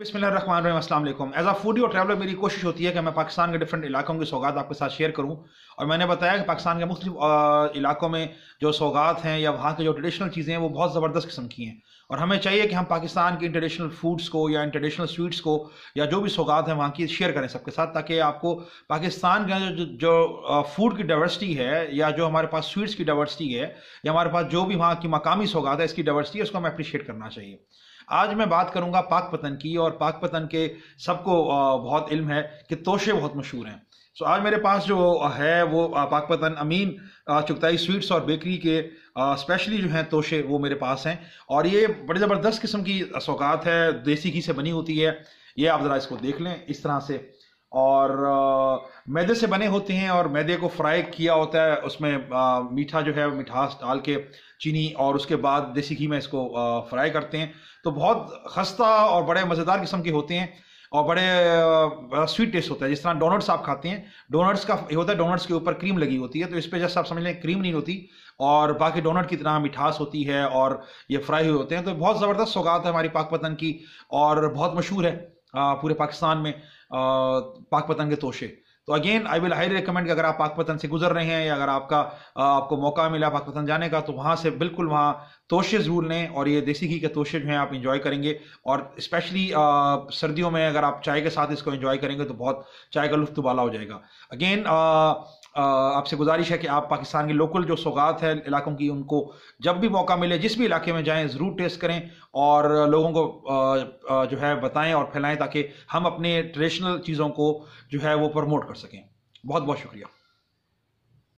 बसमिलकुम as a foodie और traveller मेरी कोशिश होती है कि मैं पाकिस्तान के डिफरेंट इलाकों की सौगात आपके साथ शेयर करूं और मैंने बताया कि पाकिस्तान के मुख्तु इलाकों में जो सौगात हैं या वहाँ के जो ट्रेडिशनल चीज़ें हैं वो बहुत ज़बरदस्त किस्म की हैं और हमें चाहिए कि हम पाकिस्तान की इंटरनेशनल फूड्स को या इंटरनेशनल स्वीट्स को या जो भी सौगात हैं वहाँ की शेयर करें सबके साथ ताकि आपको पाकिस्तान के जो जो फूड की डाइवर्सिटी है या जो हमारे पास स्वीट्स की डाइवर्सिटी है या हमारे पास जो भी वहाँ की मकामी सौगात है इसकी डाइवर्सिटी है उसको हमें अप्रिशिएट करना चाहिए आज मैं बात करूँगा पाक पतन की और और पाक पतन के सबको बहुत इल्म है कि तोशे बहुत मशहूर हैं सो आज मेरे पास जो है वो पाक पतन अमीन चुगताई स्वीट्स और बेकरी के स्पेशली जो हैं तोशे वो मेरे पास हैं और ये बड़े ज़बरदस्त किस्म की सौकात है देसी घी से बनी होती है ये आप ज़रा इसको देख लें इस तरह से और मैदे से बने होते हैं और मैदे को फ्राई किया होता है उसमें आ, मीठा जो है मिठास डाल के चीनी और उसके बाद देसी घी में इसको आ, फ्राई करते हैं तो बहुत खस्ता और बड़े मज़ेदार किस्म के होते हैं और बड़े बड़ा स्वीट टेस्ट होता है जिस तरह डोनट्स आप खाते हैं डोनट्स का ये होता है डोनट्स के ऊपर क्रीम लगी होती है तो इस पर जैसे आप समझ लें क्रीम नहीं होती और बाकी डोनट की तरह मिठास होती है और ये फ्राई हुए होते हैं तो बहुत ज़बरदस्त सौगात है हमारी पाक पतन की और बहुत मशहूर है पूरे पाकिस्तान में पाक पतन के तोशे तो again I will high recommend अगर आप पाकपतन से गुजर रहे हैं या अगर आपका आपको मौका मिला पाकपतन जाने का तो वहाँ से बिल्कुल वहाँ तोशे जरूर लें और ये देसी घी के तोशे जो हैं आप इंजॉय करेंगे और स्पेशली सर्दियों में अगर आप चाय के साथ इसको इंजॉय करेंगे तो बहुत चाय का लुफ्त उबाला हो जाएगा अगेन आपसे गुजारिश है कि आप पाकिस्तान की लोकल जो सौगात है इलाकों की उनको जब भी मौका मिले जिस भी इलाके में जाएं ज़रूर टेस्ट करें और लोगों को जो है बताएं और फैलाएं ताकि हम अपने ट्रेडिशनल चीज़ों को जो है वो प्रमोट कर पढ़ सकें बहुत बहुत शुक्रिया